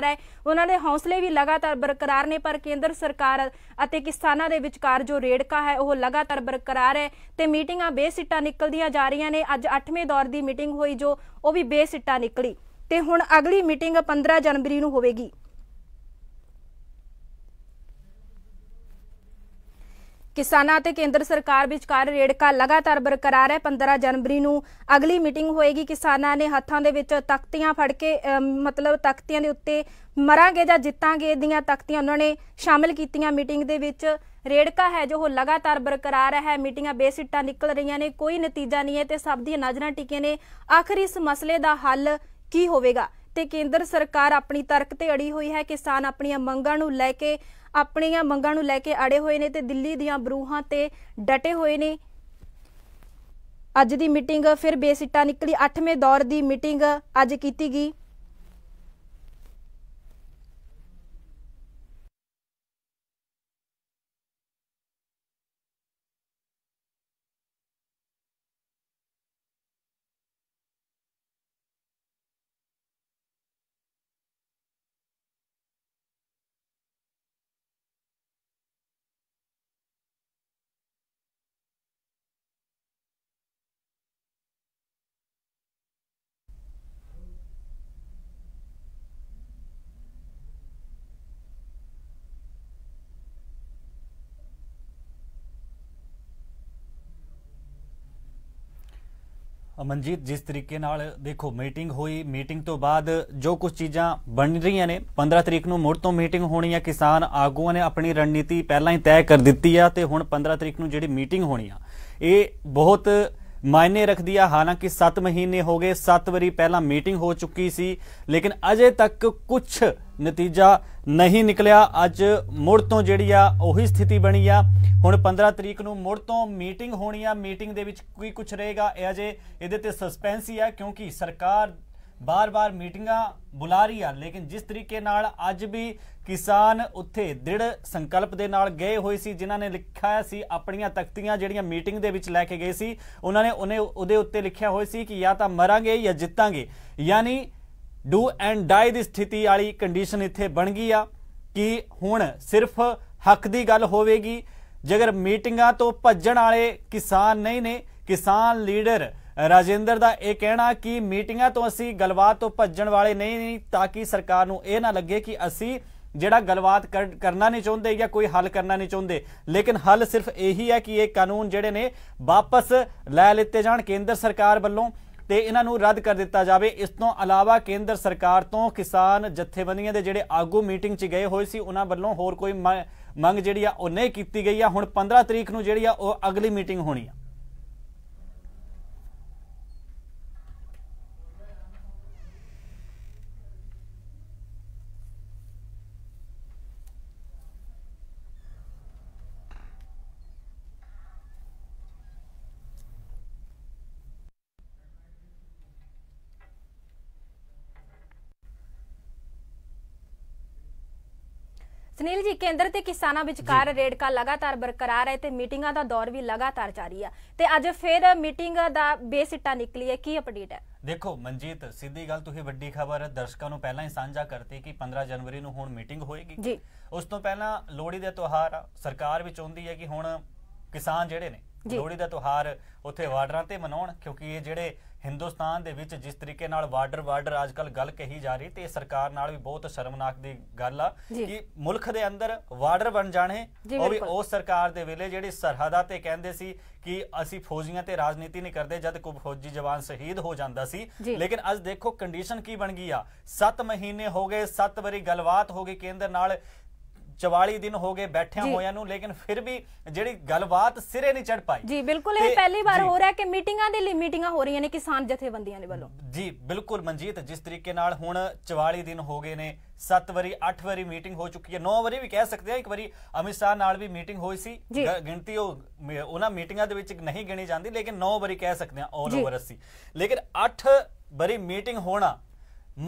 ਰਹਾ ਹੈ ਉਹਨਾਂ ਦੇ ਹੌਸਲੇ ਵੀ ਲਗਾਤਾਰ ਬਰਕਰਾਰ ਨੇ ਪਰ ਕੇਂਦਰ ਸਰਕਾਰ ਅਤੇ ਕਿਸਾਨਾਂ ਦੇ ਵਿਚਕਾਰ ਜੋ ਰੇੜਕਾ ਹੈ ਉਹ ਲਗਾਤਾਰ ਬਰਕਰਾਰ ਹੈ ਤੇ ਮੀਟਿੰਗਾਂ ਬੇਸਿੱਟਾ ਨਿਕਲਦੀਆਂ ਜਾ ਰਹੀਆਂ ਨੇ ਅੱਜ 8ਵੇਂ ਦੌਰ ਦੀ ਮੀਟਿੰਗ ਹੋਈ ਜੋ ਉਹ ਵੀ ਬੇਸਿੱਟਾ ਨਿਕਲੀ ਤੇ ਹੁਣ ਅਗਲੀ ਮੀਟਿੰਗ 15 ਜਨਵਰੀ ਨੂੰ ਹੋਵੇਗੀ ਕਿਸਾਨਾਂ ਅਤੇ ਕੇਂਦਰ ਸਰਕਾਰ ਵਿਚਕਾਰ ਰੇੜਕਾ ਲਗਾਤਾਰ ਬਰਕਰਾਰ ਹੈ 15 ਜਨਵਰੀ ਨੂੰ ਅਗਲੀ ਮੀਟਿੰਗ ਹੋਏਗੀ ਕਿਸਾਨਾਂ ਨੇ ਹੱਥਾਂ ਦੇ ਵਿੱਚ ਤਖਤੀਆਂ ਫੜ ਕੇ ਮਤਲਬ ਤਖਤੀਆਂ ਦੇ ਉੱਤੇ ਮਰਾਂਗੇ ਜਾਂ ਜਿੱਤਾਂਗੇ ਦੀਆਂ ਤਖਤੀਆਂ ਉਹਨਾਂ ਨੇ ਸ਼ਾਮਿਲ ਕੀਤੀਆਂ ਮੀਟਿੰਗ ਦੇ ਵਿੱਚ ਰੇੜਕਾ ਹੈ ਜੋ ਉਹ ਲਗਾਤਾਰ ਬਰਕਰਾਰ ਹੈ ਮੀਟਿੰਗਾਂ ਬੇਸਿੱਟਾਂ ਨਿਕਲ ਰਹੀਆਂ ਨੇ ਕੋਈ ਨਤੀਜਾ ਨਹੀਂ ਹੈ ਤੇ ਸਭ ਦੀਆਂ ਨਜ਼ਰਾਂ ਟਿਕੇ ਨੇ ਆਖਰ ਇਸ ਮਸਲੇ ਦਾ ਹੱਲ ਕੀ ਹੋਵੇਗਾ ਤੇ ਕੇਂਦਰ ਸਰਕਾਰ ਆਪਣੀ ਤਰਕ ਤੇ ਅੜੀ ਹੋਈ ਹੈ ਕਿਸਾਨ ਆਪਣੀਆਂ ਮੰਗਾਂ ਨੂੰ ਲੈ ਕੇ ਆਪਣੀਆਂ ਮੰਗਾਂ ਨੂੰ ਲੈ ਕੇ ਅੜੇ ਹੋਏ ਨੇ ਤੇ ਦਿੱਲੀ ਦੀਆਂ ਬਰੂਹਾਂ ਤੇ ਡਟੇ ਹੋਏ ਨੇ ਅੱਜ ਦੀ ਮੀਟਿੰਗ ਫਿਰ ਬੇਸਿੱਟਾ ਨਿਕਲੀ 8ਵੇਂ ਦੌਰ ਦੀ ਮੀਟਿੰਗ ਅੱਜ ਕੀਤੀ ਗਈ ਮਨਜੀਤ ਜਿਸ ਤਰੀਕੇ ਨਾਲ ਦੇਖੋ ਮੀਟਿੰਗ ਹੋਈ ਮੀਟਿੰਗ ਤੋਂ ਬਾਅਦ ਜੋ ਕੁਝ ਚੀਜ਼ਾਂ ਬਣ ਰਹੀਆਂ ਨੇ 15 ਤਰੀਕ ਨੂੰ ਮੁੜ ਤੋਂ ਮੀਟਿੰਗ ਹੋਣੀ ਹੈ ਕਿਸਾਨ ਆਗੂਆਂ ਨੇ ਆਪਣੀ ਰਣਨੀਤੀ ਪਹਿਲਾਂ ਹੀ ਤੈਅ ਕਰ ਦਿੱਤੀ ਆ ਤੇ ਹੁਣ 15 ਤਰੀਕ ਨੂੰ ਜਿਹੜੀ ਮੀਟਿੰਗ ਹੋਣੀ ਆ ਇਹ ਬਹੁਤ ਮਾਇਨੇ ਰੱਖਦੀ ਆ ਹਾਲਾਂਕਿ 7 ਮਹੀਨੇ ਹੋ ਗਏ 7 ਵਾਰੀ ਪਹਿਲਾਂ ਮੀਟਿੰਗ ਹੋ ਚੁੱਕੀ ਸੀ ਲੇਕਿਨ ਅਜੇ ਤੱਕ ਕੁਝ ਨਤੀਜਾ ਨਹੀਂ ਨਿਕਲਿਆ ਅੱਜ ਮੁੜ ਤੋਂ ਜਿਹੜੀ ਆ ਉਹੀ ਸਥਿਤੀ ਬਣੀ ਆ ਹੁਣ 15 ਤਰੀਕ ਨੂੰ ਮੁੜ ਤੋਂ ਮੀਟਿੰਗ ਹੋਣੀ ਆ ਮੀਟਿੰਗ ਦੇ ਵਿੱਚ ਕੀ ਕੁਝ ਰਹੇਗਾ ਇਹ ਅਜੇ ਇਹਦੇ ਤੇ ਸਸਪੈਂਸ ਹੀ ਆ ਕਿਉਂਕਿ ਸਰਕਾਰ ਬਾਰ-ਬਾਰ ਮੀਟਿੰਗਾਂ ਬੁਲਾ ਰਹੀ ਆ ਲੇਕਿਨ ਜਿਸ ਤਰੀਕੇ ਨਾਲ ਅੱਜ ਵੀ ਕਿਸਾਨ ਉੱਥੇ ਦ੍ਰਿੜ ਸੰਕਲਪ ਦੇ ਨਾਲ ਗਏ ਹੋਏ ਸੀ ਜਿਨ੍ਹਾਂ ਨੇ ਲਿਖਿਆ ਸੀ ਆਪਣੀਆਂ ਤਖਤੀਆਂ ਜਿਹੜੀਆਂ ਮੀਟਿੰਗ ਦੇ ਵਿੱਚ ਲੈ ਕੇ ਗਏ ਸੀ ਉਹਨਾਂ ਨੇ ਉਹਨੇ ਉਹਦੇ ਉੱਤੇ ਲਿਖਿਆ ਹੋਇਆ ਸੀ ਕਿ ਜਾਂ ਤਾਂ ਮਰਾਂਗੇ ਜਾਂ ਜਿੱਤਾਂਗੇ ਯਾਨੀ ਡੂ ਐਂਡ ਡਾਈ ਦੀ ਸਥਿਤੀ ਵਾਲੀ ਕੰਡੀਸ਼ਨ ਇੱਥੇ ਬਣ ਗਈ ਆ ਕਿ ਹੁਣ ਸਿਰਫ ਹੱਕ ਦੀ ਗੱਲ ਹੋਵੇਗੀ ਜੇਕਰ ਮੀਟਿੰਗਾਂ ਤੋਂ ਭੱਜਣ ਵਾਲੇ ਕਿਸਾਨ ਨਹੀਂ ਨੇ ਕਿਸਾਨ ਲੀਡਰ ਰਾਜਿੰਦਰ ਦਾ ਇਹ ਕਹਿਣਾ ਕਿ ਮੀਟਿੰਗਾਂ ਤੋਂ ਅਸੀਂ ਗੱਲਬਾਤ ਤੋਂ ਭੱਜਣ ਵਾਲੇ ਨਹੀਂ ਤਾਂ ਕਿ ਸਰਕਾਰ ਨੂੰ ਇਹ ਨਾ ਲੱਗੇ ਕਿ ਅਸੀਂ ਜਿਹੜਾ ਗੱਲਬਾਤ ਕਰਨਾ ਨਹੀਂ ਚਾਹੁੰਦੇ ਜਾਂ ਕੋਈ ਹੱਲ ਕਰਨਾ ਨਹੀਂ ਚਾਹੁੰਦੇ ਲੇਕਿਨ ਹੱਲ ਸਿਰਫ ਇਹੀ ਹੈ ਕਿ ਇਹ ਕਾਨੂੰਨ ਜਿਹੜੇ ਨੇ ਵਾਪਸ ਲੈ ਲਿੱਤੇ ਜਾਣ ਕੇਂਦਰ ਸਰਕਾਰ ਵੱਲੋਂ ਤੇ ਇਹਨਾਂ ਨੂੰ ਰੱਦ ਕਰ ਦਿੱਤਾ ਜਾਵੇ ਇਸ ਤੋਂ ਇਲਾਵਾ ਕੇਂਦਰ ਸਰਕਾਰ ਤੋਂ ਕਿਸਾਨ ਜਥੇਬੰਦੀਆਂ ਦੇ ਜਿਹੜੇ ਆਗੂ ਮੀਟਿੰਗ 'ਚ ਗਏ ਹੋਏ ਸੀ ਉਹਨਾਂ ਵੱਲੋਂ ਹੋਰ ਕੋਈ ਮੰਗ ਜਿਹੜੀ ਆ ਉਹ ਨਹੀਂ ਕੀਤੀ ਗਈ ਆ ਹੁਣ 15 ਤਰੀਕ ਨੂੰ ਜਿਹੜੀ ਆ ਉਹ ਅਗਲੀ ਮੀਟਿੰਗ ਹੋਣੀ ਆ ਸੁਨੀਲ ਜੀ ਕੇਂਦਰ ਤੇ ਕਿਸਾਨਾਂ ਵਿਚਕਾਰ ਰੇੜਕਾ ਲਗਾਤਾਰ ਬਰਕਰਾਰ ਹੈ ਤੇ ਮੀਟਿੰਗਾਂ ਦਾ ਦੌਰ ਵੀ ਲਗਾਤਾਰ ਜਾਰੀ ਆ ਤੇ ਅੱਜ ਫਿਰ ਮੀਟਿੰਗ ਦਾ ਬੇਸਿੱਟਾ ਨਿਕਲੀ ਹੈ ਕੀ ਅਪਡੇਟ ਹੈ ਦੇਖੋ ਮਨਜੀਤ ਸਿੱਧੀ ਗੱਲ ਤੁਸੀਂ ਵੱਡੀ ਖਬਰ ਦਰਸ਼ਕਾਂ ਨੂੰ ਪਹਿਲਾਂ ਹੀ ਸਾਂਝਾ ਕਰਤੀ ਕਿ 15 ਜਨਵਰੀ ਨੂੰ ਹੁਣ ਮੀਟਿੰਗ ਹੋਏਗੀ ਜੀ ਉਸ ਤੋਂ ਪਹਿਲਾਂ ਲੋਹੜੀ ਦੇ ਤਿਉਹਾਰ ਸਰਕਾਰ ਵੀ ਚਾਹੁੰਦੀ ਹੈ ਕਿ ਹੁਣ ਕਿਸਾਨ ਜਿਹੜੇ ਨੇ ਲੋਹੜੀ ਦਾ ਤਿਉਹਾਰ ਉੱਥੇ ਵਾਰਡਰਾਂ ਤੇ ਮਨਾਉਣ ਕਿਉਂਕਿ ਇਹ ਜਿਹੜੇ ਹਿੰਦੁਸਤਾਨ ਦੇ ਵਿੱਚ ਜਿਸ ਤਰੀਕੇ ਨਾਲ ਵਾਰਡਰ ਵਾਰਡਰ ਅੱਜਕੱਲ ਗੱਲ ਕਹੀ ਜਾ ਰਹੀ ਤੇ ਸਰਕਾਰ ਨਾਲ ਵੀ ਬਹੁਤ ਸ਼ਰਮਨਾਕ ਦੀ ਗੱਲ ਆ ਕਿ ਮੁਲਕ ਦੇ ਅੰਦਰ ਵਾਰਡਰ ਬਣ ਜਾਣੇ ਉਹ ਵੀ ਉਸ ਸਰਕਾਰ ਦੇ ਵੇਲੇ ਜਿਹੜੇ ਸਰਹੱਦਾਂ ਤੇ ਕਹਿੰਦੇ ਸੀ ਕਿ ਅਸੀਂ ਫੌਜੀਆਂ ਤੇ ਰਾਜਨੀਤੀ ਨਹੀਂ ਕਰਦੇ ਜਦ ਕੋਈ ਫੌਜੀ ਜਵਾਨ ਸ਼ਹੀਦ ਹੋ ਜਾਂਦਾ ਸੀ ਲੇਕਿਨ ਅੱਜ ਦੇਖੋ ਕੰਡੀਸ਼ਨ ਕੀ ਬਣ ਗਈ ਆ 7 ਮਹੀਨੇ ਹੋ ਗਏ 7 ਵਾਰੀ ਗੱਲਬਾਤ ਹੋ ਗਈ ਕੇਂਦਰ ਨਾਲ 44 ਦਿਨ ਹੋ ਗਏ ਬੈਠਿਆਂ ਹੋਇਆਂ ਨੂੰ ਲੇਕਿਨ ਫਿਰ ਵੀ ਜਿਹੜੀ ਗੱਲਬਾਤ ਸਿਰੇ ਨਹੀਂ ਚੜ ਪਾਈ ਜੀ ਬਿਲਕੁਲ ਇਹ ਪਹਿਲੀ ਵਾਰ ਹੋ ਰਿਹਾ ਕਿ ਮੀਟਿੰਗਾਂ ਦੇ ਲਈ ਮੀਟਿੰਗਾਂ ਹੋ ਰਹੀਆਂ ਨੇ ਕਿਸਾਨ ਜਥੇਬੰਦੀਆਂ ਦੇ ਵੱਲੋਂ ਜੀ ਬਿਲਕੁਲ ਮਨਜੀਤ ਜਿਸ ਤਰੀਕੇ ਨਾਲ ਹੁਣ 44 ਦਿਨ ਹੋ ਗਏ ਨੇ 7 ਵਾਰੀ 8 ਵਾਰੀ ਮੀਟਿੰਗ ਹੋ ਚੁੱਕੀ ਹੈ 9 ਵਾਰੀ ਵੀ ਕਹਿ ਸਕਦੇ ਆ ਇੱਕ ਵਾਰੀ ਅਮਿਤ ਸ਼ਾਹ ਨਾਲ ਵੀ ਮੀਟਿੰਗ ਹੋਈ ਸੀ ਗਿਣਤੀ ਉਹ ਉਹਨਾਂ ਮੀਟਿੰਗਾਂ ਦੇ ਵਿੱਚ ਨਹੀਂ ਗਿਣੀ ਜਾਂਦੀ ਲੇਕਿਨ 9 ਵਾਰੀ ਕਹਿ ਸਕਦੇ ਆ ਆਲ ਓਵਰ ਅਸੀਂ ਲੇਕਿਨ 8 ਵਾਰੀ ਮੀਟਿੰਗ ਹੋਣਾ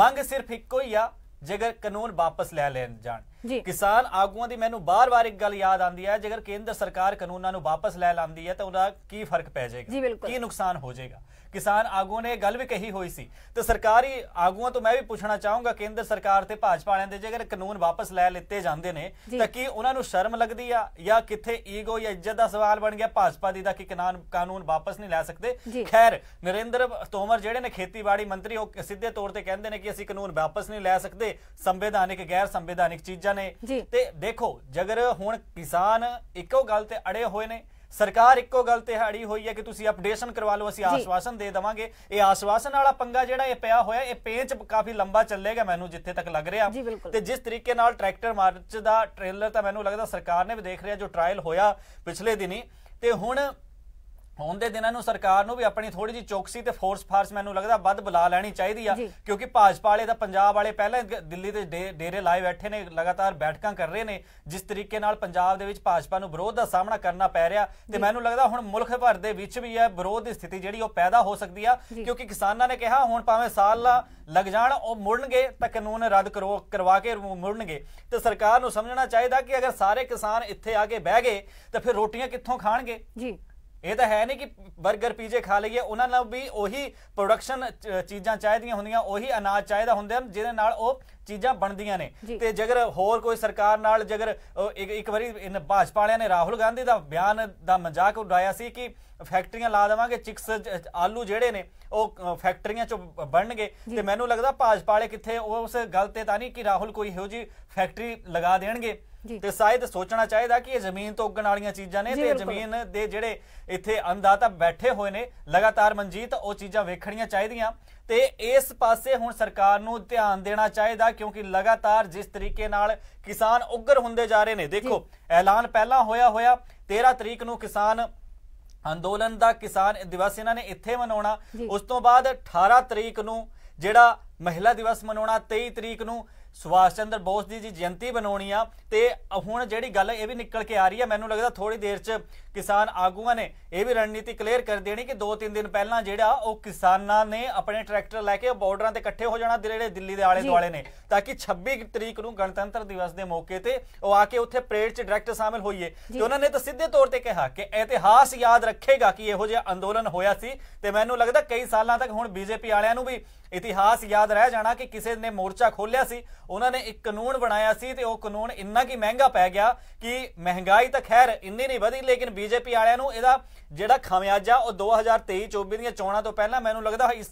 ਮੰਗ ਸਿਰਫ ਇੱਕੋ ਹੀ ਆ ਜੇਕਰ ਕਾਨੂੰਨ ਵਾਪਸ ਲੈ ਲੈਣ ਜਾਣ ਕਿਸਾਨ ਆਗੂਆਂ ਦੀ ਮੈਨੂੰ ਬਾਰ-ਬਾਰ ਇੱਕ ਗੱਲ ਯਾਦ ਆਉਂਦੀ ਹੈ ਜੇਕਰ ਕੇਂਦਰ ਸਰਕਾਰ ਕਾਨੂੰਨਾਂ ਨੂੰ ਵਾਪਸ ਲੈ ਲਾਂਦੀ ਹੈ ਤਾਂ ਉਹਦਾ ਕੀ ਫਰਕ ਪੈ ਜਾਏਗਾ ਕੀ ਨੁਕਸਾਨ ਹੋ ਜਾਏਗਾ ਕਿਸਾਨ ਆਗੂ ਨੇ ਗੱਲ ਵੀ ਕਹੀ ਹੋਈ ਸੀ ਤੇ ਸਰਕਾਰੀ ਆਗੂਆਂ ਤੋਂ ਮੈਂ ਵੀ ਪੁੱਛਣਾ ਚਾਹੂੰਗਾ ਕੇਂਦਰ ਸਰਕਾਰ ਤੇ ਭਾਜਪਾ ਵਾਲਿਆਂ ਦੇ ਜੇਕਰ ਕਾਨੂੰਨ ਵਾਪਸ ਲੈ ਲਿੱਤੇ ਜਾਂਦੇ ਨੇ ਤਾਂ ਕੀ ਉਹਨਾਂ ਨੂੰ ਸ਼ਰਮ ਲੱਗਦੀ ਆ ਜਾਂ ਕਿੱਥੇ ਈਗੋ ਜਾਂ ਇੱਜ਼ਤ ਦਾ ਸਵਾਲ ਬਣ ਗਿਆ ਭਾਜਪਾ ਦੀ ਦਾ ਕਿ ਕਾਨੂੰਨ ਵਾਪਸ ਨਹੀਂ ਲੈ ਸਕਦੇ ਖੈਰ ਨਰਿੰਦਰ ਤੋਮਰ ਜਿਹੜੇ ਨੇ ਖੇਤੀਬਾੜੀ ਮੰਤਰੀ ਉਹ ਸਿੱਧੇ ਤੌਰ ਤੇ ਕਹਿੰਦੇ ਨੇ ਕਿ ਅਸੀਂ ਕਾਨੂੰਨ ਵਾਪਸ ਨਹੀਂ ਲੈ ਸਕਦੇ ਸੰਵਿਧਾਨਿਕ ਗੈਰ ਸੰਵਿਧਾਨਿਕ ਚੀਜ਼ਾਂ ਰਹੀਆਂ ਨੇ ਤੇ ਦੇਖੋ ਜਗਰ ਹੁਣ ਕਿਸਾਨ ਇੱਕੋ ਗੱਲ ਤੇ ਅੜੇ ਹੋਏ ਨੇ ਸਰਕਾਰ ਇੱਕੋ ਗੱਲ ਤੇ ਹੜੀ ਹੋਈ ਹੈ ਕਿ ਤੁਸੀਂ ਅਪਡੇਸ਼ਨ ਕਰਵਾ ਲਓ ਅਸੀਂ ਆਸ਼ਵਾਸਨ ਦੇ ਦਵਾਂਗੇ ਇਹ ਆਸ਼ਵਾਸਨ ਵਾਲਾ ਪੰਗਾ ਜਿਹੜਾ ਇਹ ਪਿਆ ਹੋਇਆ ਇਹ ਪੇਂਚ ਕਾਫੀ ਲੰਬਾ ਚੱਲੇਗਾ ਮੈਨੂੰ ਜਿੱਥੇ ਤੱਕ ਲੱਗ ਰਿਹਾ ਤੇ ਜਿਸ ਤਰੀਕੇ ਨਾਲ ਟਰੈਕਟਰ ਮਾਰਚ ਦਾ ਟ੍ਰੇਲਰ ਤਾਂ ਮੈਨੂੰ ਲੱਗਦਾ ਸਰਕਾਰ ਨੇ ਵੀ ਦੇਖ ਰਿਹਾ ਜੋ ਟ੍ਰਾਇਲ ਹੋਇਆ ਪਿਛਲੇ ਦਿਨੀ ਤੇ ਹੁਣ ਹੁਣ ਦੇ ਦਿਨਾਂ ਨੂੰ ਸਰਕਾਰ ਨੂੰ ਵੀ ਆਪਣੀ ਥੋੜੀ ਜੀ ਚੌਕਸੀ ਤੇ ਫੋਰਸ ਫਾਰਸ ਮੈਨੂੰ ਲੱਗਦਾ ਵੱਧ ਬੁਲਾ ਲੈਣੀ ਚਾਹੀਦੀ ਆ ਕਿਉਂਕਿ ਭਾਜਪਾ ਵਾਲੇ ਤਾਂ ਪੰਜਾਬ ਵਾਲੇ ਪਹਿਲਾਂ ਦਿੱਲੀ ਦੇ ਡੇਰੇ ਲਾਏ ਬੈਠੇ ਨੇ ਲਗਾਤਾਰ ਬੈਠਕਾਂ ਕਰ ਰਹੇ ਨੇ ਜਿਸ ਤਰੀਕੇ ਨਾਲ ਪੰਜਾਬ ਦੇ ਵਿੱਚ ਭਾਜਪਾ ਨੂੰ ਵਿਰੋਧ ਦਾ ਸਾਹਮਣਾ ਕਰਨਾ ਪੈ ਰਿਹਾ ਤੇ ਮੈਨੂੰ ਲੱਗਦਾ ਹੁਣ ਮੁਲਕ ਭਰ ਦੇ ਵਿੱਚ ਵੀ ਇਹ ਵਿਰੋਧ ਦੀ ਸਥਿਤੀ ਜਿਹੜੀ ਉਹ ਪੈਦਾ ਹੋ ਸਕਦੀ ਆ ਕਿਉਂਕਿ ਕਿਸਾਨਾਂ ਨੇ ਕਿਹਾ ਹੁਣ ਭਾਵੇਂ ਸਾਲ ਲੱਗ ਜਾਣ ਉਹ ਮੁੜਨਗੇ ਤਾਂ ਕਾਨੂੰਨ ਰੱਦ ਕਰਵਾ ਕੇ ਮੁੜਨਗੇ ਤੇ ਸਰਕਾਰ ਨੂੰ ਸਮਝਣਾ ਚਾਹੀਦਾ ਕਿ ਅਗਰ ਸਾਰੇ ਕਿਸਾਨ ਇੱਥੇ ਆ ਕੇ ਬਹਿ ਗਏ ਤਾਂ ਫਿਰ ਰੋਟੀਆਂ ਕਿੱਥੋਂ ਖਾਣਗੇ ਜੀ ਇਹ ਤਾਂ ਹੈ ਨਹੀਂ ਕਿ 버ਗਰ ਪੀਜੇ ਖਾ ਲਈਏ ਉਹਨਾਂ ਨਾਲ ਵੀ ਉਹੀ ਪ੍ਰੋਡਕਸ਼ਨ ਚੀਜ਼ਾਂ ਚਾਹੀਦੀਆਂ ਹੁੰਦੀਆਂ ਉਹੀ ਅਨਾਜ ਚਾਹੀਦਾ ਹੁੰਦਾ ਜਿਹਦੇ ਨਾਲ ਉਹ ਚੀਜ਼ਾਂ ਬਣਦੀਆਂ ਨੇ ਤੇ ਜੇਕਰ ਹੋਰ ਕੋਈ ਸਰਕਾਰ ਨਾਲ ਜੇਕਰ ਇੱਕ ਵਾਰੀ ਇਹਨਾਂ ਭਾਜਪਾ ਵਾਲਿਆਂ ਨੇ ਰਾਹੁਲ ਗਾਂਧੀ ਦਾ ਬਿਆਨ ਦਾ ਮਜ਼ਾਕ ਉਡਾਇਆ ਸੀ ਕਿ ਫੈਕਟਰੀਆਂ ਲਾ ਦੇਵਾਂਗੇ ਚਿਕਸ ਆਲੂ ਜਿਹੜੇ ਨੇ ਉਹ ਫੈਕਟਰੀਆਂ ਚੋਂ ਬਣਨਗੇ ਤੇ ਮੈਨੂੰ ਲੱਗਦਾ ਭਾਜਪਾ ਵਾਲੇ ਕਿੱਥੇ ਉਸ ਗੱਲ ਤੇ ਤਾਂ ਨਹੀਂ ਕਿ ਰਾਹੁਲ ਕੋਈ ਇਹੋ ਜੀ ਫੈਕਟਰੀ ਲਗਾ ਦੇਣਗੇ ਤੇ ਸ਼ਾਇਦ ਸੋਚਣਾ ਚਾਹੀਦਾ ਕਿ ਇਹ ਜ਼ਮੀਨ ਤੋਂ ਉੱਗਣ ਵਾਲੀਆਂ ਚੀਜ਼ਾਂ ਨੇ ਤੇ ਜ਼ਮੀਨ ਦੇ ਜਿਹੜੇ ਇੱਥੇ ਅੰਦਾਤਾ ਬੈਠੇ ਹੋਏ ਨੇ ਲਗਾਤਾਰ ਮਨਜੀਤ ਉਹ ਚੀਜ਼ਾਂ ਵੇਖਣੀਆਂ ਚਾਹੀਦੀਆਂ ਤੇ ਇਸ ਪਾਸੇ ਹੁਣ ਸਰਕਾਰ ਨੂੰ ਧਿਆਨ ਦੇਣਾ ਚਾਹੀਦਾ ਕਿਉਂਕਿ ਲਗਾਤਾਰ ਜਿਸ ਤਰੀਕੇ ਨਾਲ ਕਿਸਾਨ ਉੱਗਰ ਹੁੰਦੇ ਜਾ ਰਹੇ ਨੇ ਦੇਖੋ ਐਲਾਨ ਪਹਿਲਾਂ ਹੋਇਆ ਹੋਇਆ 13 ਤਰੀਕ ਨੂੰ ਕਿਸਾਨ ਅੰਦੋਲਨ ਦਾ ਕਿਸਾਨ ਦਿਵਸ ਇਹਨਾਂ ਨੇ ਇੱਥੇ ਮਨਾਉਣਾ ਉਸ ਤੋਂ ਬਾਅਦ 18 ਤਰੀਕ ਨੂੰ ਜਿਹੜਾ ਮਹਿਲਾ ਦਿਵਸ ਮਨਾਉਣਾ 23 ਤਰੀਕ ਨੂੰ ਸੁਭਾਸ਼ ਚੰਦਰ ਬੋਸ ਦੀ ਜੀ ਜਯੰਤੀ ਬਣਾਉਣੀ ਆ ਤੇ ਹੁਣ ਜਿਹੜੀ ਗੱਲ ਇਹ ਵੀ ਨਿਕਲ ਕੇ ਆ ਰਹੀ ਆ ਮੈਨੂੰ ਲੱਗਦਾ ਥੋੜੀ ਦੇਰ 'ਚ ਕਿਸਾਨ ਆਗੂਆਂ ਨੇ ਇਹ ਵੀ ਰਣਨੀਤੀ ਕਲੀਅਰ ਕਰ ਦੇਣੀ ਕਿ 2-3 ਦਿਨ ਪਹਿਲਾਂ ਜਿਹੜਾ ਉਹ ਕਿਸਾਨਾਂ ਨੇ ਆਪਣੇ ਟਰੈਕਟਰ ਲੈ ਕੇ ਬਾਰਡਰਾਂ ਤੇ ਇਕੱਠੇ ਹੋ ਜਾਣਾ ਜਿਹੜੇ ਦਿੱਲੀ ਦੇ ਆਲੇ ਦੁਆਲੇ ਨੇ ਤਾਂ ਕਿ 26 ਤਰੀਕ ਨੂੰ ਗਣਤੰਤਰ ਦਿਵਸ ਦੇ ਮੌਕੇ ਤੇ ਉਹ ਆ ਕੇ ਉੱਥੇ ਪਰੇਡ 'ਚ ਡਾਇਰੈਕਟ ਸ਼ਾਮਿਲ ਹੋਈਏ ਤੇ ਉਹਨਾਂ ਨੇ ਤਾਂ ਸਿੱਧੇ ਤੌਰ ਤੇ ਕਿਹਾ ਕਿ ਇਤਿਹਾਸ ਯਾਦ ਰੱਖੇਗਾ ਕਿ ਇਹੋ ਜਿਹਾ ਅੰਦੋਲਨ ਹੋਇਆ ਸੀ ਤੇ ਮੈਨੂੰ ਲੱਗਦਾ ਕਈ ਸਾਲਾਂ ਤੱਕ ਹੁਣ ਬੀਜੇਪੀ ਵਾਲਿਆਂ ਨੂੰ ਵੀ ਇਤਿਹਾਸ ਯਾਦ ਰਹਿ ਜਾਣਾ ਕਿ ਕਿਸੇ ਨੇ ਮੋਰਚਾ ਖੋਲਿਆ ਸੀ ਉਹਨਾਂ ਨੇ ਇੱਕ ਕਾਨੂੰਨ ਬਣਾਇਆ ਸੀ ਤੇ ਉਹ ਕਾਨੂੰਨ ਇੰਨਾ ਕੀ ਮਹਿੰਗਾ ਪੈ ਗਿਆ ਕਿ ਮਹਿੰਗਾਈ ਤਾਂ ਖੈਰ ਇੰਨੀ ਨਹੀਂ ਵਧੀ ਲੇਕਿਨ ਬੀਜੇਪੀ ਵਾਲਿਆਂ ਨੂੰ ਇਹਦਾ ਜਿਹੜਾ ਖਮਿਆਜਾ ਉਹ 2023-24 ਦੀਆਂ ਚੋਣਾਂ ਤੋਂ ਪਹਿਲਾਂ ਮੈਨੂੰ ਲੱਗਦਾ ਇਸ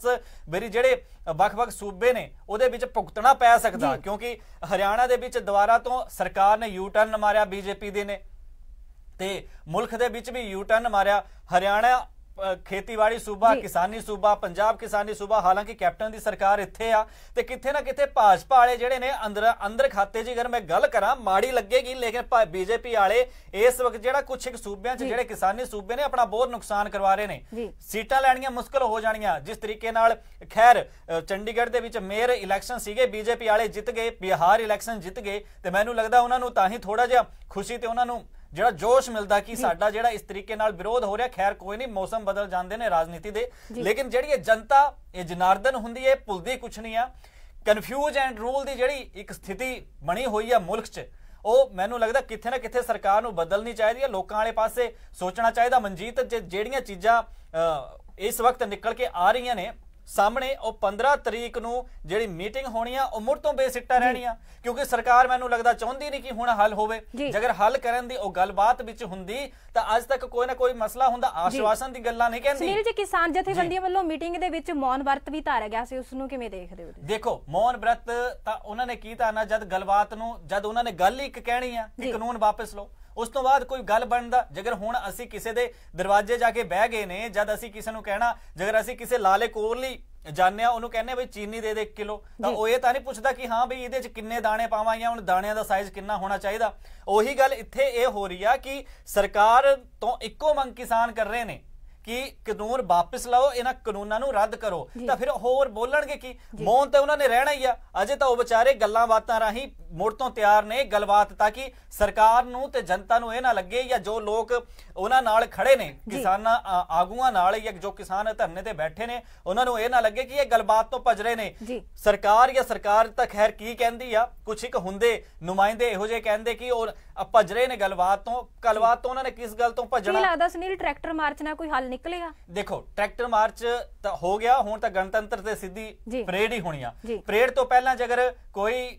ਮੇਰੀ ਜਿਹੜੇ ਵੱਖ-ਵੱਖ ਸੂਬੇ ਨੇ ਉਹਦੇ ਵਿੱਚ ਭੁਗਤਣਾ ਪੈ ਸਕਦਾ ਕਿਉਂਕਿ ਹਰਿਆਣਾ ਦੇ ਵਿੱਚ ਦੁਬਾਰਾ ਤੋਂ ਸਰਕਾਰ ਨੇ ਯੂ ਟਰਨ ਮਾਰਿਆ ਬੀਜੇਪੀ ਦੇ ਨੇ ਤੇ ਮੁਲਕ ਦੇ ਵਿੱਚ ਵੀ ਯੂ ਟਰਨ ਮਾਰਿਆ ਹਰਿਆਣਾ ਖੇਤੀਬਾੜੀ ਸੂਬਾ ਕਿਸਾਨੀ ਸੂਬਾ ਪੰਜਾਬ ਕਿਸਾਨੀ ਸੂਬਾ ਹਾਲਾਂਕਿ ਕੈਪਟਨ ਦੀ ਸਰਕਾਰ ਇੱਥੇ ਆ ਤੇ ਕਿੱਥੇ ਨਾ ਕਿੱਥੇ ਭਾਜਪਾ ਵਾਲੇ ਜਿਹੜੇ ਨੇ ਅੰਦਰ ਅੰਦਰ ਖਾਤੇ ਜੀ ਅਗਰ ਮੈਂ ਗੱਲ ਕਰਾਂ ਮਾੜੀ ਲੱਗੇਗੀ ਲੇਕਿਨ ਬੀਜੇਪੀ ਵਾਲੇ ਇਸ ਵਕਤ ਜਿਹੜਾ ਕੁਝ ਇੱਕ ਸੂਬਿਆਂ 'ਚ ਜਿਹੜੇ ਕਿਸਾਨੀ ਸੂਬੇ ਨੇ ਆਪਣਾ ਬਹੁਤ ਨੁਕਸਾਨ ਕਰਵਾ ਰਹੇ ਨੇ ਸੀਟਾਂ ਲੈਣੀਆਂ ਮੁਸ਼ਕਲ ਹੋ ਜਾਣੀਆਂ ਜਿਸ ਤਰੀਕੇ ਨਾਲ ਖੈਰ ਚੰਡੀਗੜ੍ਹ ਦੇ ਵਿੱਚ ਮੇਅਰ ਇਲੈਕਸ਼ਨ ਸੀਗੇ ਬੀਜੇਪੀ ਵਾਲੇ ਜਿੱਤ ਗਏ ਬਿਹਾਰ ਇਲੈਕਸ਼ਨ ਜਿੱਤ ਗਏ ਤੇ ਮੈਨੂੰ ਲੱਗਦਾ ਉਹਨਾਂ ਨੂੰ ਤਾਂ ਹੀ ਥੋੜਾ ਜਿਹਾ ਖੁਸ਼ੀ ਤੇ ਉਹਨਾਂ ਨੂੰ ਜਿਹੜਾ ਜੋਸ਼ ਮਿਲਦਾ ਕਿ ਸਾਡਾ ਜਿਹੜਾ ਇਸ ਤਰੀਕੇ ਨਾਲ ਵਿਰੋਧ ਹੋ ਰਿਹਾ ਖੈਰ ਕੋਈ ਨਹੀਂ ਮੌਸਮ ਬਦਲ ਜਾਂਦੇ ਨੇ ਰਾਜਨੀਤੀ ਦੇ ਲੇਕਿਨ ਜਿਹੜੀ ਇਹ ਜਨਤਾ ਇਹ ਜਨਾਰਦਨ ਹੁੰਦੀ ਹੈ ਭੁੱਲਦੀ ਕੁਛ ਨਹੀਂ ਆ ਕਨਫਿਊਜ਼ ਐਂਡ ਰੂਲ ਦੀ ਜਿਹੜੀ ਇੱਕ ਸਥਿਤੀ ਬਣੀ ਹੋਈ ਆ ਮੁਲਕ 'ਚ ਉਹ ਮੈਨੂੰ ਲੱਗਦਾ ਕਿੱਥੇ ਨਾ ਕਿੱਥੇ ਸਰਕਾਰ ਨੂੰ ਬਦਲਣੀ ਚਾਹੀਦੀ ਹੈ ਲੋਕਾਂ ਵਾਲੇ ਪਾਸੇ ਸੋਚਣਾ ਚਾਹੀਦਾ ਮਨਜੀਤ ਜਿਹੜੀਆਂ ਚੀਜ਼ਾਂ ਇਸ ਵਕਤ ਨਿਕਲ ਕੇ ਆ ਰਹੀਆਂ ਨੇ ਸਾਹਮਣੇ ਉਹ 15 ਤਰੀਕ ਨੂੰ ਜਿਹੜੀ ਮੀਟਿੰਗ ਹੋਣੀ ਆ ਉਹ ਮੁੜ ਤੋਂ ਬੇਸਿੱਟਾ ਰਹਿਣੀ ਆ ਕਿਉਂਕਿ ਸਰਕਾਰ ਮੈਨੂੰ ਲੱਗਦਾ ਚਾਹੁੰਦੀ ਨਹੀਂ ਕਿ ਹੁਣ ਹੱਲ ਹੋਵੇ ਜੇਕਰ ਹੱਲ ਕਰਨ ਦੀ ਉਹ ਗੱਲਬਾਤ ਵਿੱਚ ਹੁੰਦੀ ਤਾਂ ਅੱਜ ਤੱਕ ਕੋਈ ਨਾ ਕੋਈ ਮਸਲਾ ਹੁੰਦਾ ਆਸ਼ਵਾਸਨ ਦੀ ਗੱਲਾਂ ਨਹੀਂ ਕਹਿੰਦੀ ਸੁਨੀਲ ਜੀ ਕਿਸਾਨ ਜਥੇਬੰਦੀਆਂ ਵੱਲੋਂ ਮੀਟਿੰਗ ਦੇ ਵਿੱਚ ਮੌਨ ਵਰਤ ਵੀ ਧਾਰਿਆ ਗਿਆ ਸੀ ਉਸ ਨੂੰ ਕਿਵੇਂ ਦੇਖਦੇ ਹੋ ਦੇਖੋ ਮੌਨ ਵਰਤ ਤਾਂ ਉਹਨਾਂ ਨੇ ਕੀਤਾ ਨਾ ਜਦ ਗੱਲਬਾਤ ਨੂੰ ਜਦ ਉਹਨਾਂ ਨੇ ਗੱਲ ਹੀ ਇੱਕ ਕਹਿਣੀ ਆ ਕਿ ਕਾਨੂੰਨ ਵਾਪਸ ਲਓ ਉਸ ਤੋਂ ਬਾਅਦ ਕੋਈ ਗੱਲ ਬਣਦਾ ਜੇਕਰ ਹੁਣ ਅਸੀਂ ਕਿਸੇ ਦੇ ਦਰਵਾਜ਼ੇ ਜਾ ਕੇ ਬਹਿ ਗਏ ਨੇ ਜਦ ਅਸੀਂ ਕਿਸੇ ਨੂੰ ਕਹਿਣਾ ਜੇਕਰ ਅਸੀਂ ਕਿਸੇ ਲਾਲੇ ਕੋਲ ਕੋਰਲੀ ਜਾਣਿਆ ਉਹਨੂੰ ਕਹਿੰਨੇ ਬਈ ਚੀਨੀ ਦੇ ਦੇ 1 ਕਿਲੋ ਤਾਂ ਉਹ ਇਹ ਤਾਂ ਨਹੀਂ ਪੁੱਛਦਾ ਕਿ ਹਾਂ ਬਈ ਇਹਦੇ ਚ ਕਿੰਨੇ ਦਾਣੇ ਪਾਵਾਂ ਜਾਂ ਹੁਣ ਦਾਣਿਆਂ ਦਾ ਸਾਈਜ਼ ਕਿੰਨਾ ਹੋਣਾ ਚਾਹੀਦਾ ਉਹੀ ਗੱਲ ਇੱਥੇ ਇਹ ਹੋ ਰਹੀ ਆ ਕਿ ਸਰਕਾਰ ਤੋਂ ਇੱਕੋ ਮੰਗ ਕਿਸਾਨ ਕਰ ਰਹੇ ਨੇ ਕਿ ਕਾਨੂੰਨ ਵਾਪਸ ਲਾਓ ਇਹਨਾਂ ਕਾਨੂੰਨਾਂ ਨੂੰ ਰੱਦ ਕਰੋ ਤਾਂ ਫਿਰ ਹੋਰ ਬੋਲਣਗੇ ਕੀ ਮੌਨ ਤੇ ਉਹਨਾਂ ਨੇ ਰਹਿਣਾ ਹੀ ਆ ਅਜੇ ਤਾਂ ਉਹ ਵਿਚਾਰੇ ਗੱਲਾਂ ਬਾਤਾਂ ਰਾਹੀਂ ਮੁੜ ਤੋਂ ਤਿਆਰ ਨੇ ਗਲਵਾਤ ਤਾਂ ਕਿ ਸਰਕਾਰ ਨੂੰ ਤੇ ਜਨਤਾ ਨੂੰ ਇਹ ਨਾ ਲੱਗੇ ਜਾਂ ਜੋ ਲੋਕ ਉਹਨਾਂ ਨਾਲ ਖੜੇ ਨੇ ਕਿਸਾਨਾਂ ਆਗੂਆਂ ਨਾਲ ਜਾਂ ਜੋ ਕਿਸਾਨ ਧਰਨੇ ਤੇ ਬੈਠੇ ਨੇ ਉਹਨਾਂ ਨੂੰ ਇਹ ਨਾ ਲੱਗੇ ਕਿ ਇਹ ਗਲਵਾਤ ਤੋਂ ਭਜ ਰਹੇ ਨੇ ਸਰਕਾਰ ਜਾਂ ਸਰਕਾਰ ਤਾਂ ਖੈਰ ਕੀ ਕਹਿੰਦੀ ਆ ਕੁਝ ਇੱਕ ਹੁੰਦੇ ਨੁਮਾਇੰਦੇ ਇਹੋ ਜਿਹੇ ਕਹਿੰਦੇ ਕਿ ਉਹ ਭਜ ਰਹੇ ਨੇ ਗਲਵਾਤ ਤੋਂ ਕਲਵਾਤ ਤੋਂ ਉਹਨਾਂ ਨੇ ਕਿਸ ਗੱਲ ਤੋਂ ਭਜਣਾ ਕੀ ਲੱਗਦਾ ਸੁਨੀਲ ਟਰੈਕਟਰ ਮਾਰਚ ਨਾਲ ਕੋਈ ਹੱਲ ਨਿਕਲੇਗਾ ਦੇਖੋ ਟਰੈਕਟਰ ਮਾਰਚ ਤਾਂ ਹੋ ਗਿਆ ਹੁਣ ਤਾਂ ਗਣਤੰਤਰ ਤੇ ਸਿੱਧੀ ਪਰੇਡ ਹੀ ਹੋਣੀ ਆ ਪਰੇਡ ਤੋਂ ਪਹਿਲਾਂ ਜੇਕਰ ਕੋਈ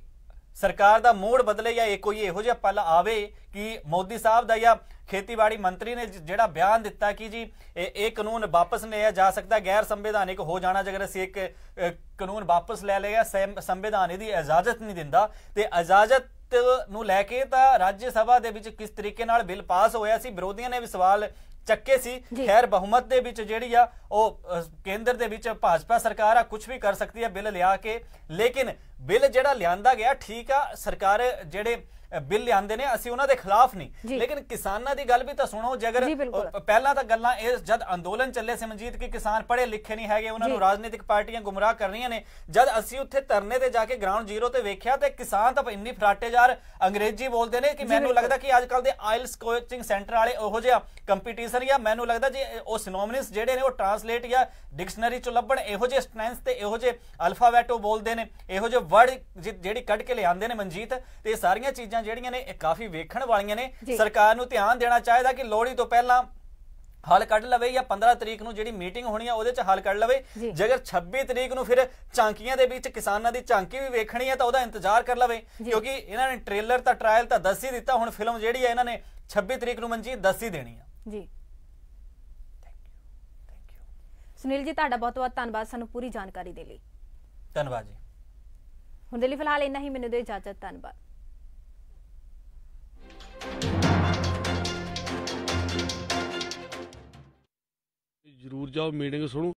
ਸਰਕਾਰ ਦਾ ਮੋੜ ਬਦਲੇ ਜਾਂ ਕੋਈ ਇਹੋ ਜਿਹਾ ਪਲ ਆਵੇ ਕਿ ਮੋਦੀ ਸਾਹਿਬ ਦਾ ਜਾਂ ਖੇਤੀਬਾੜੀ ਮੰਤਰੀ ਨੇ ਜਿਹੜਾ ਬਿਆਨ ਦਿੱਤਾ ਕਿ ਜੀ ਇਹ ਕਾਨੂੰਨ ਵਾਪਸ ਲਿਆ ਜਾ ਸਕਦਾ ਗੈਰ ਸੰਵਿਧਾਨਿਕ ਹੋ ਜਾਣਾ ਜੇਕਰ ਅਸੀਂ ਇੱਕ ਕਾਨੂੰਨ ਵਾਪਸ ਲੈ ਲਿਆ ਸੰਵਿਧਾਨ ਇਹਦੀ ਇਜਾਜ਼ਤ ਨਹੀਂ ਦਿੰਦਾ ਤੇ ਇਜਾਜ਼ਤ ਨੂੰ ਲੈ ਕੇ ਤਾਂ ਰਾਜ ਸਭਾ ਦੇ ਵਿੱਚ ਕਿਸ ਤਰੀਕੇ ਨਾਲ ਬਿੱਲ ਪਾਸ ਹੋਇਆ ਸੀ ਵਿਰੋਧੀਆਂ ਨੇ ਵੀ ਸਵਾਲ ਚੱਕੇ ਸੀ ਖੈਰ ਬਹੁਮਤ ਦੇ ਵਿੱਚ ਜਿਹੜੀ ਆ ਉਹ ਕੇਂਦਰ ਦੇ ਵਿੱਚ ਭਾਜਪਾ ਸਰਕਾਰ ਆ ਕੁਝ ਵੀ ਕਰ ਸਕਦੀ ਆ ਬਿੱਲ ਲਿਆ ਕੇ ਲੇਕਿਨ ਬਿੱਲ ਜਿਹੜਾ ਲਿਆਂਦਾ ਗਿਆ ਠੀਕ ਆ ਸਰਕਾਰ ਜਿਹੜੇ ਬਿੱਲ ਲਿਆਂਦੇ ਨੇ ਅਸੀਂ ਉਹਨਾਂ ਦੇ ਖਿਲਾਫ ਨਹੀਂ ਲੇਕਿਨ ਕਿਸਾਨਾਂ ਦੀ ਗੱਲ ਵੀ ਤਾਂ ਸੁਣੋ ਜੇਕਰ ਪਹਿਲਾਂ ਤਾਂ ਗੱਲਾਂ ਇਹ ਜਦ ਅੰਦੋਲਨ ਚੱਲੇ ਮਨਜੀਤ ਕਿ ਕਿਸਾਨ ਪੜੇ ਲਿਖੇ ਨਹੀਂ ਹੈਗੇ ਉਹਨਾਂ ਨੂੰ ਰਾਜਨੀਤਿਕ ਪਾਰਟੀਆਂ ਗੁੰਮਰਾਹ ਕਰ ਰਹੀਆਂ ਨੇ ਜਦ ਅਸੀਂ ਉੱਥੇ ਧਰਨੇ ਤੇ ਜਾ ਕੇ ਗਰਾਊਂਡ ਜ਼ੀਰੋ ਤੇ ਵੇਖਿਆ ਤੇ ਕਿਸਾਨ ਤਾਂ ਇੰਨੀ ਫਰਾਟੇਜ਼ਾਰ ਅੰਗਰੇਜ਼ੀ ਬੋਲਦੇ ਨੇ ਕਿ ਮੈਨੂੰ ਲੱਗਦਾ ਕਿ ਅੱਜ ਕੱਲ ਦੇ ਆਇਲਸ ਕੋਚਿੰਗ ਸੈਂਟਰ ਵਾਲੇ ਉਹੋ ਜਿਹਾ ਕੰਪੀਟੀਸ਼ਨ ਜਾਂ ਮੈਨੂੰ ਲੱਗਦਾ ਜੀ ਉਹ ਸਿਨੋਮਿਨਸ ਜਿਹੜੇ ਨੇ ਉਹ ਟ੍ਰਾਂਸਲੇਟ ਜਾਂ ਡਿਕਸ਼ਨਰੀ ਚ ਲੱਭਣ ਇਹੋ ਜਿਹੇ ਸਟੈਂਸ ਤੇ ਇਹੋ ਜਿਹੇ ਅਲਫਾਬੈਟ ਉਹ ਬੋਲਦੇ ਨੇ ਇਹੋ ਜਿਹੇ ਵਰਡ ਜਿਹੜੀ ਕੱਢ ਕੇ ਲਿਆਉਂਦੇ ਨੇ ਮਨਜੀਤ ਤੇ ਇਹ ਸਾਰੀਆਂ ਚੀਜ਼ਾਂ ਜਿਹੜੀਆਂ ਨੇ ਇਹ ਕਾਫੀ ਵੇਖਣ ਵਾਲੀਆਂ ਨੇ ਸਰਕਾਰ ਨੂੰ ਧਿਆਨ ਦੇਣਾ ਚਾਹੀਦਾ ਕਿ ਲੋਹੜੀ ਤੋਂ ਪਹਿਲਾਂ ਹਲ ਕੱਢ ਲਵੇ ਜਾਂ 15 ਤਰੀਕ ਨੂੰ ਜਿਹੜੀ ਮੀਟਿੰਗ ਹੋਣੀ ਆ ਉਹਦੇ ਚ ਹਲ ਕੱਢ ਲਵੇ ਜੇਕਰ 26 ਤਰੀਕ ਨੂੰ ਫਿਰ ਝਾਂਕੀਆਂ ਦੇ ਵਿੱਚ ਕਿਸਾਨਾਂ ਦੀ ਝਾਂਕੀ ਵੀ ਵੇਖਣੀ ਆ ਤਾਂ ਉਹਦਾ ਇੰਤਜ਼ਾਰ ਕਰ ਲਵੇ ਕਿਉਂਕਿ ਇਹਨਾਂ ਨੇ ਟ੍ਰੇਲਰ ਤਾਂ ਟ੍ਰਾਇਲ ਤਾਂ ਦੱਸ ਹੀ ਦਿੱਤਾ ਹੁਣ ਫਿਲਮ ਜਿਹੜੀ ਆ ਇਹਨਾਂ ਨੇ 26 ਤਰੀਕ ਨੂੰ ਮੰਜੀ ਦੱਸ ਹੀ ਦੇਣੀ ਆ ਜੀ thank thank you you Sunil ji ਤੁਹਾਡਾ ਬਹੁਤ-ਬਹੁਤ ਧੰਨਵਾਦ ਸਾਨੂੰ ਪੂਰੀ ਜਾਣਕਾਰੀ ਦੇ ਲਈ ਧੰਨਵਾਦ ਜੀ ਹੁਣ ਦੇ ਲਈ ਫਿਲਹਾਲ ਇੰਨਾ ਹੀ ਮੈਨੂੰ ਦੇ ਇਜਾਜ਼ਤ ਧੰਨਵਾਦ ਜਰੂਰ ਜਾਓ ਮੀਟਿੰਗ ਸੁਣੋ